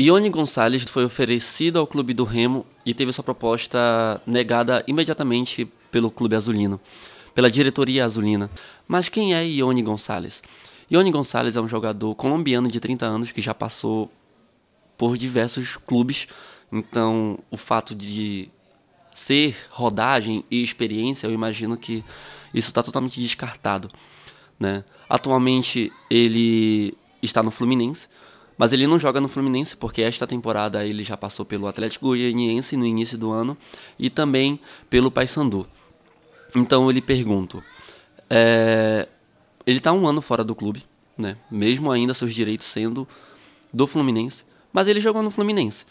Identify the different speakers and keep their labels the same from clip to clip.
Speaker 1: Ione Gonçalves foi oferecido ao clube do Remo e teve sua proposta negada imediatamente pelo clube azulino, pela diretoria azulina. Mas quem é Ione Gonçalves? Ione Gonçalves é um jogador colombiano de 30 anos que já passou por diversos clubes, então o fato de ser rodagem e experiência, eu imagino que isso está totalmente descartado. Né? Atualmente ele está no Fluminense mas ele não joga no Fluminense porque esta temporada ele já passou pelo Atlético Goianiense no início do ano e também pelo Paysandu. Então eu lhe pergunto, é, ele está um ano fora do clube, né? mesmo ainda seus direitos sendo do Fluminense, mas ele jogou no Fluminense.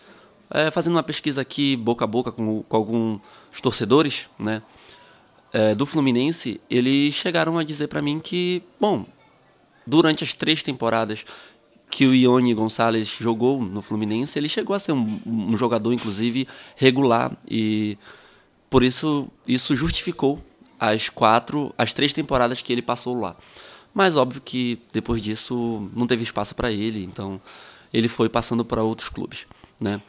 Speaker 1: É, fazendo uma pesquisa aqui boca a boca com, com alguns torcedores né? É, do Fluminense, eles chegaram a dizer para mim que, bom, durante as três temporadas que o Ione Gonçalves jogou no Fluminense, ele chegou a ser um, um jogador, inclusive, regular. E por isso, isso justificou as quatro, as três temporadas que ele passou lá. Mas óbvio que depois disso não teve espaço para ele, então ele foi passando para outros clubes, né?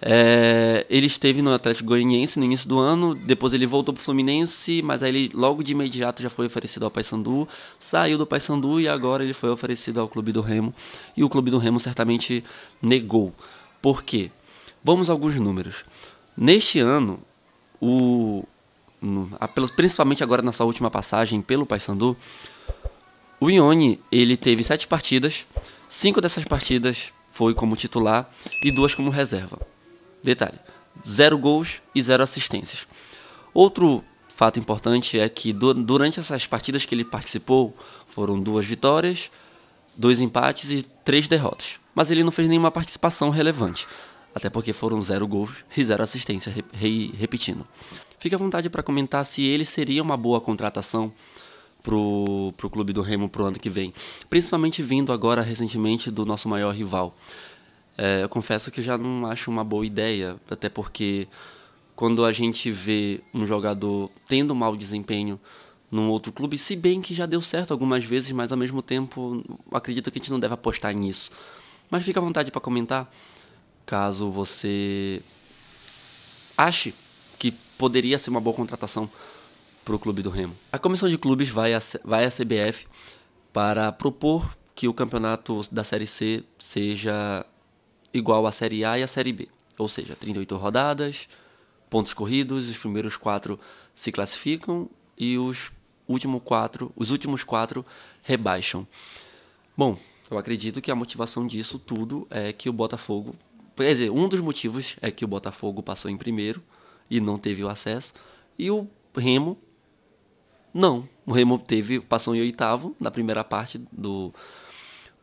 Speaker 1: É, ele esteve no Atlético Goianiense no início do ano, depois ele voltou para o Fluminense, mas aí ele logo de imediato já foi oferecido ao Paysandu, saiu do Paysandu e agora ele foi oferecido ao Clube do Remo. E o Clube do Remo certamente negou. Por quê? Vamos a alguns números. Neste ano, o, no, principalmente agora na sua última passagem pelo Paysandu, o Ione ele teve sete partidas, cinco dessas partidas foi como titular e duas como reserva. Detalhe: zero gols e zero assistências. Outro fato importante é que durante essas partidas que ele participou, foram duas vitórias, dois empates e três derrotas. Mas ele não fez nenhuma participação relevante, até porque foram zero gols e zero assistência, re, repetindo. Fique à vontade para comentar se ele seria uma boa contratação para o clube do Remo o ano que vem, principalmente vindo agora recentemente do nosso maior rival. É, eu confesso que já não acho uma boa ideia, até porque quando a gente vê um jogador tendo mau desempenho num outro clube, se bem que já deu certo algumas vezes, mas ao mesmo tempo acredito que a gente não deve apostar nisso. Mas fica à vontade para comentar, caso você ache que poderia ser uma boa contratação para o clube do Remo. A comissão de clubes vai à, vai à CBF para propor que o campeonato da Série C seja igual à Série A e à Série B. Ou seja, 38 rodadas, pontos corridos, os primeiros quatro se classificam e os, último quatro, os últimos quatro rebaixam. Bom, eu acredito que a motivação disso tudo é que o Botafogo. Quer dizer, um dos motivos é que o Botafogo passou em primeiro e não teve o acesso, e o Remo não. O Remo teve, passou em oitavo na primeira parte do,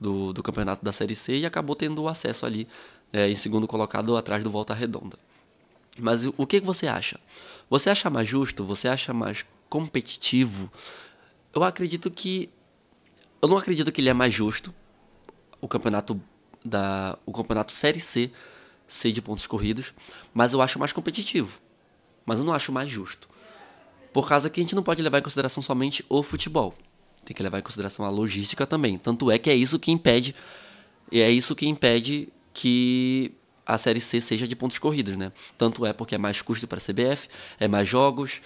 Speaker 1: do, do campeonato da Série C e acabou tendo acesso ali é, em segundo colocado atrás do Volta Redonda. Mas o que você acha? Você acha mais justo? Você acha mais competitivo? Eu acredito que. Eu não acredito que ele é mais justo. O campeonato da. O campeonato Série C C de pontos corridos, mas eu acho mais competitivo. Mas eu não acho mais justo. Por causa que a gente não pode levar em consideração somente o futebol. Tem que levar em consideração a logística também. Tanto é que é isso que impede. É isso que impede que a Série C seja de pontos corridos, né? Tanto é porque é mais custo para a CBF, é mais jogos,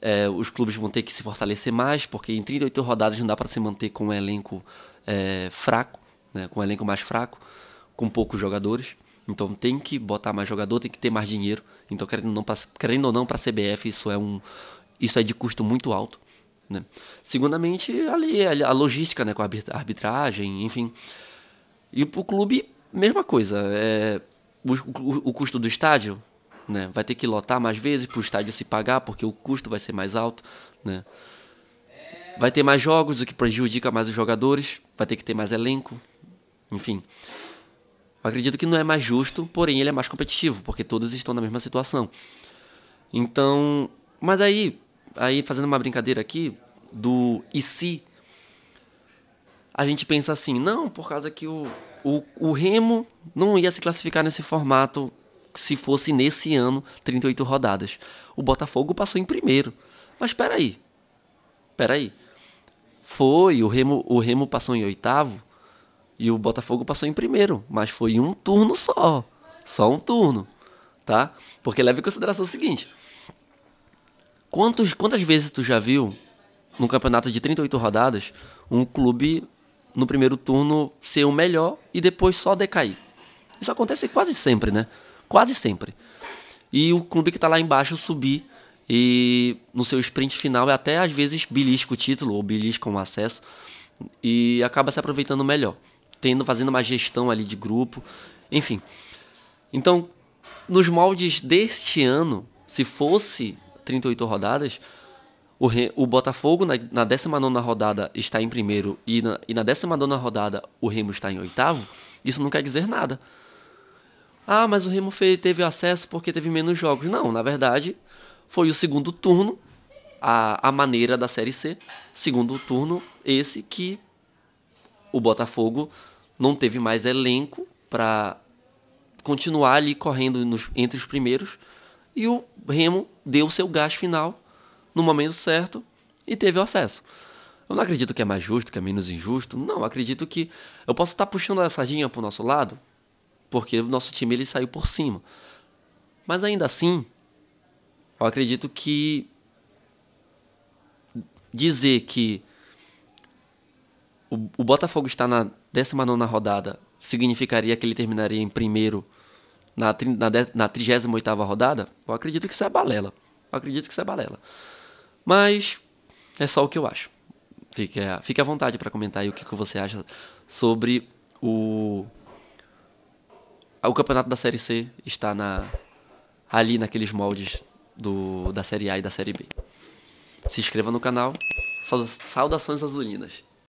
Speaker 1: é, os clubes vão ter que se fortalecer mais, porque em 38 rodadas não dá para se manter com um elenco é, fraco, né? com um elenco mais fraco, com poucos jogadores. Então tem que botar mais jogador, tem que ter mais dinheiro. Então, querendo ou não, para a CBF, isso é um. Isso é de custo muito alto. Né? Segundamente, ali a logística né, com a arbitragem, enfim. E para o clube, mesma coisa. É, o, o, o, custo do estádio né, vai ter que lotar mais vezes para o estádio se pagar, porque o custo vai ser mais alto. Né? Vai ter mais jogos, o que prejudica mais os jogadores, vai ter que ter mais elenco, enfim. Eu acredito que não é mais justo, porém ele é mais competitivo, porque todos estão na mesma situação. Então, mas aí aí fazendo uma brincadeira aqui do e se a gente pensa assim, não, por causa que o, o, o Remo não ia se classificar nesse formato se fosse nesse ano 38 rodadas. O Botafogo passou em primeiro. Mas espera aí. Espera aí. Foi, o Remo, o Remo passou em oitavo e o Botafogo passou em primeiro, mas foi um turno só. Só um turno, tá? Porque leva em consideração o seguinte, Quantos, quantas vezes tu já viu, num campeonato de 38 rodadas, um clube no primeiro turno ser o melhor e depois só decair? Isso acontece quase sempre, né? Quase sempre. E o clube que tá lá embaixo subir e no seu sprint final é até às vezes belisca o título ou belisca um acesso e acaba se aproveitando melhor, tendo fazendo uma gestão ali de grupo, enfim. Então, nos moldes deste ano, se fosse 38 rodadas, o, Re, o Botafogo na, na 19 rodada está em primeiro e na, e na 19 rodada o Remo está em oitavo, isso não quer dizer nada. Ah, mas o Remo fez, teve acesso porque teve menos jogos. Não, na verdade, foi o segundo turno, a, a maneira da Série C. Segundo turno, esse que o Botafogo não teve mais elenco para continuar ali correndo nos, entre os primeiros e o Remo deu seu gás final no momento certo e teve o acesso. Eu não acredito que é mais justo, que é menos injusto. Não, acredito que eu posso estar puxando a sardinha para o nosso lado, porque o nosso time ele saiu por cima. Mas ainda assim, eu acredito que dizer que o, o Botafogo está na 19 rodada significaria que ele terminaria em primeiro na, na, na 38 rodada, eu acredito que isso é balela. Eu acredito que isso é balela. Mas é só o que eu acho. Fique, é, fique à vontade para comentar aí o que, que você acha sobre o. O campeonato da Série C está na, ali naqueles moldes do, da Série A e da Série B. Se inscreva no canal. Saudações azulinas.